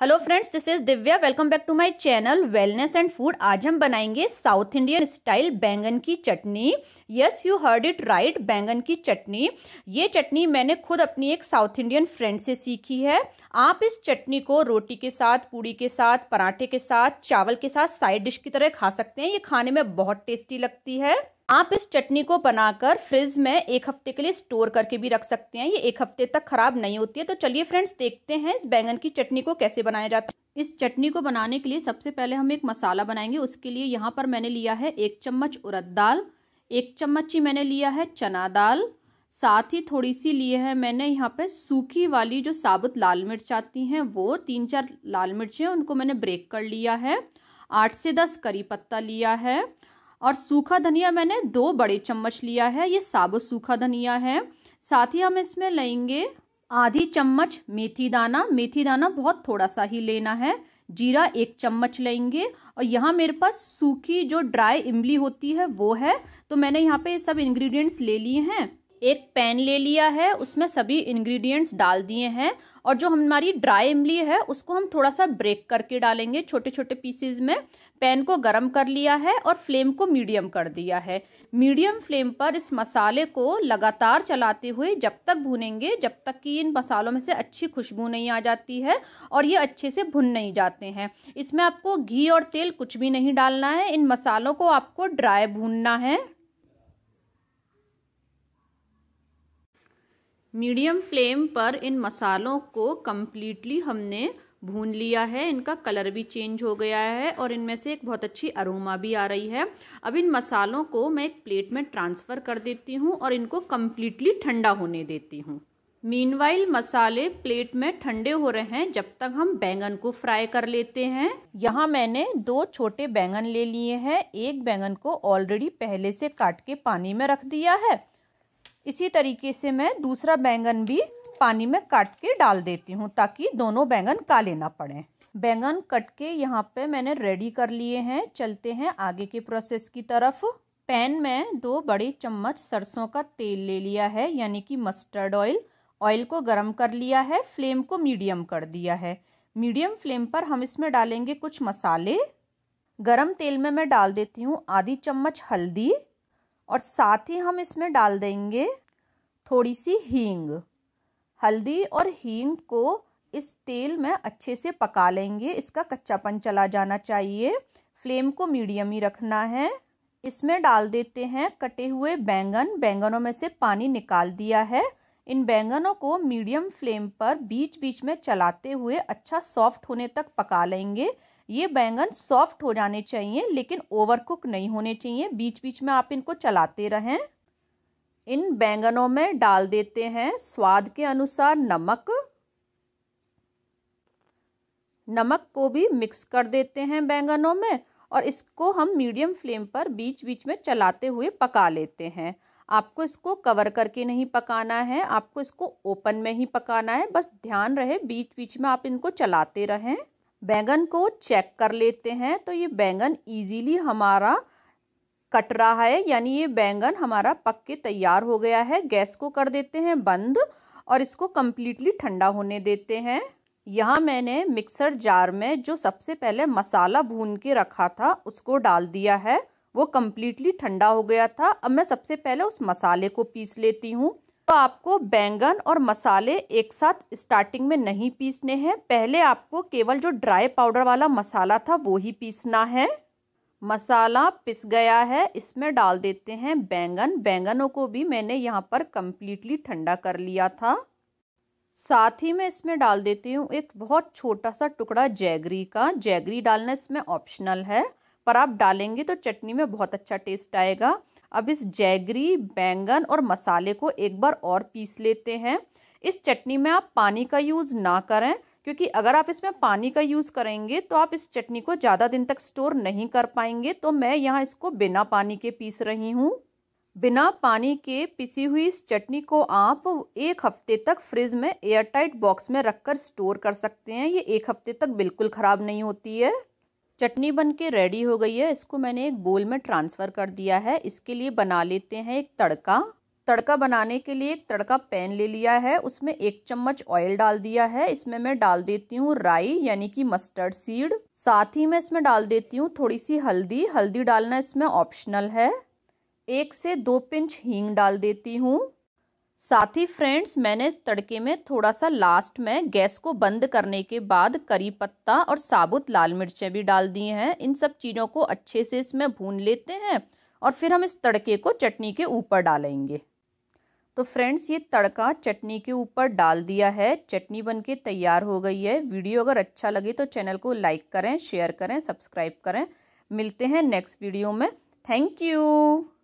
hello friends this is Divya welcome back to my channel wellness and food आज हम बनाएंगे south Indian style बैंगन की चटनी yes you heard it right बैंगन की चटनी ये चटनी मैंने खुद अपनी एक साउथ इंडियन फ्रेंड से सीखी है आप इस चटनी को रोटी के साथ पूड़ी के साथ पराठे के साथ चावल के साथ साइड डिश की तरह खा सकते हैं ये खाने में बहुत टेस्टी लगती है आप इस चटनी को बनाकर फ्रिज में एक हफ्ते के लिए स्टोर करके भी रख सकते हैं ये एक हफ्ते तक खराब नहीं होती है तो चलिए फ्रेंड्स देखते हैं इस बैंगन की चटनी को कैसे बनाया जाता है इस चटनी को बनाने के लिए सबसे पहले हम एक मसाला बनाएंगे उसके लिए यहाँ पर मैंने लिया है एक चम्मच उड़द दाल एक चम्मच ही मैंने लिया है चना दाल साथ ही थोड़ी सी लिए है मैंने यहाँ पर सूखी वाली जो साबुत लाल मिर्च आती हैं वो तीन चार लाल हैं उनको मैंने ब्रेक कर लिया है आठ से दस करी पत्ता लिया है और सूखा धनिया मैंने दो बड़े चम्मच लिया है ये साबुत सूखा धनिया है साथ ही हम इसमें लेंगे आधी चम्मच मेथी दाना मेथी दाना बहुत थोड़ा सा ही लेना है जीरा एक चम्मच लेंगे और यहाँ मेरे पास सूखी जो ड्राई इमली होती है वो है तो मैंने यहाँ पे सब इंग्रेडिएंट्स ले लिए हैं एक पैन ले लिया है उसमें सभी इंग्रेडिएंट्स डाल दिए हैं और जो हमारी ड्राई इमली है उसको हम थोड़ा सा ब्रेक करके डालेंगे छोटे छोटे पीसेज में पैन को गरम कर लिया है और फ्लेम को मीडियम कर दिया है मीडियम फ्लेम पर इस मसाले को लगातार चलाते हुए जब तक भुनेंगे जब तक कि इन मसालों में से अच्छी खुशबू नहीं आ जाती है और ये अच्छे से भुन नहीं जाते हैं इसमें आपको घी और तेल कुछ भी नहीं डालना है इन मसालों को आपको ड्राई भूनना है मीडियम फ्लेम पर इन मसालों को कम्प्लीटली हमने भून लिया है इनका कलर भी चेंज हो गया है और इनमें से एक बहुत अच्छी अरोमा भी आ रही है अब इन मसालों को मैं एक प्लेट में ट्रांसफ़र कर देती हूँ और इनको कम्प्लीटली ठंडा होने देती हूँ मीनवाइल मसाले प्लेट में ठंडे हो रहे हैं जब तक हम बैंगन को फ्राई कर लेते हैं यहाँ मैंने दो छोटे बैंगन ले लिए हैं एक बैंगन को ऑलरेडी पहले से काट के पानी में रख दिया है इसी तरीके से मैं दूसरा बैंगन भी पानी में काट के डाल देती हूँ ताकि दोनों बैंगन काले ना पड़ें बैंगन कट के यहाँ पे मैंने रेडी कर लिए हैं चलते हैं आगे के प्रोसेस की तरफ पैन में दो बड़े चम्मच सरसों का तेल ले लिया है यानी कि मस्टर्ड ऑयल ऑयल को गर्म कर लिया है फ्लेम को मीडियम कर दिया है मीडियम फ्लेम पर हम इसमें डालेंगे कुछ मसाले गरम तेल में मैं डाल देती हूँ आधी चम्मच हल्दी और साथ ही हम इसमें डाल देंगे थोड़ी सी हींग हल्दी और हींग को इस तेल में अच्छे से पका लेंगे इसका कच्चापन चला जाना चाहिए फ्लेम को मीडियम ही रखना है इसमें डाल देते हैं कटे हुए बैंगन बैंगनों में से पानी निकाल दिया है इन बैंगनों को मीडियम फ्लेम पर बीच बीच में चलाते हुए अच्छा सॉफ्ट होने तक पका लेंगे ये बैंगन सॉफ्ट हो जाने चाहिए लेकिन ओवरकुक नहीं होने चाहिए बीच बीच में आप इनको चलाते रहें इन बैंगनों में डाल देते हैं स्वाद के अनुसार नमक नमक को भी मिक्स कर देते हैं बैंगनों में और इसको हम मीडियम फ्लेम पर बीच बीच में चलाते हुए पका लेते हैं आपको इसको कवर करके नहीं पकाना है आपको इसको ओपन में ही पकाना है बस ध्यान रहे बीच बीच में आप इनको चलाते रहें बैंगन को चेक कर लेते हैं तो ये बैंगन इजीली हमारा कट रहा है यानी ये बैंगन हमारा पक के तैयार हो गया है गैस को कर देते हैं बंद और इसको कम्प्लीटली ठंडा होने देते हैं यहाँ मैंने मिक्सर जार में जो सबसे पहले मसाला भून के रखा था उसको डाल दिया है वो कम्प्लीटली ठंडा हो गया था अब मैं सबसे पहले उस मसाले को पीस लेती हूँ तो आपको बैंगन और मसाले एक साथ स्टार्टिंग में नहीं पीसने हैं पहले आपको केवल जो ड्राई पाउडर वाला मसाला था वो ही पीसना है मसाला पिस गया है इसमें डाल देते हैं बैंगन बैंगनों को भी मैंने यहाँ पर कम्प्लीटली ठंडा कर लिया था साथ ही मैं इसमें डाल देती हूँ एक बहुत छोटा सा टुकड़ा जैगरी का जैगरी डालना इसमें ऑप्शनल है पर आप डालेंगे तो चटनी में बहुत अच्छा टेस्ट आएगा अब इस जैगरी बैंगन और मसाले को एक बार और पीस लेते हैं इस चटनी में आप पानी का यूज़ ना करें क्योंकि अगर आप इसमें पानी का यूज़ करेंगे तो आप इस चटनी को ज़्यादा दिन तक स्टोर नहीं कर पाएंगे तो मैं यहाँ इसको बिना पानी के पीस रही हूँ बिना पानी के पिसी हुई इस चटनी को आप एक हफ्ते तक फ्रिज में एयरटाइट बॉक्स में रखकर स्टोर कर सकते हैं ये एक हफ्ते तक बिल्कुल ख़राब नहीं होती है चटनी बन के रेडी हो गई है इसको मैंने एक बोल में ट्रांसफ़र कर दिया है इसके लिए बना लेते हैं एक तड़का तड़का बनाने के लिए एक तड़का पैन ले लिया है उसमें एक चम्मच ऑयल डाल दिया है इसमें मैं डाल देती हूँ राई यानी कि मस्टर्ड सीड साथ ही मैं इसमें डाल देती हूँ थोड़ी सी हल्दी हल्दी डालना इसमें ऑप्शनल है एक से दो पिंच हींग डाल देती हूँ साथ ही फ्रेंड्स मैंने इस तड़के में थोड़ा सा लास्ट में गैस को बंद करने के बाद करी पत्ता और साबुत लाल मिर्चें भी डाल दी हैं इन सब चीज़ों को अच्छे से इसमें भून लेते हैं और फिर हम इस तड़के को चटनी के ऊपर डालेंगे तो फ्रेंड्स ये तड़का चटनी के ऊपर डाल दिया है चटनी बनके तैयार हो गई है वीडियो अगर अच्छा लगे तो चैनल को लाइक करें शेयर करें सब्सक्राइब करें मिलते हैं नेक्स्ट वीडियो में थैंक यू